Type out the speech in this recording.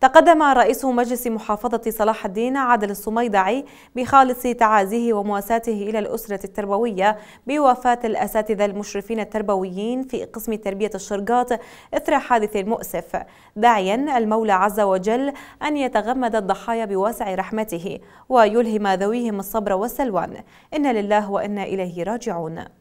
تقدم رئيس مجلس محافظة صلاح الدين عادل الصميدعي بخالص تعازيه ومواساته إلى الأسرة التربوية بوفاة الأساتذة المشرفين التربويين في قسم تربية الشرقاط إثر حادث مؤسف داعيا المولى عز وجل أن يتغمد الضحايا بواسع رحمته ويلهم ذويهم الصبر والسلوان إن لله وإنا إليه راجعون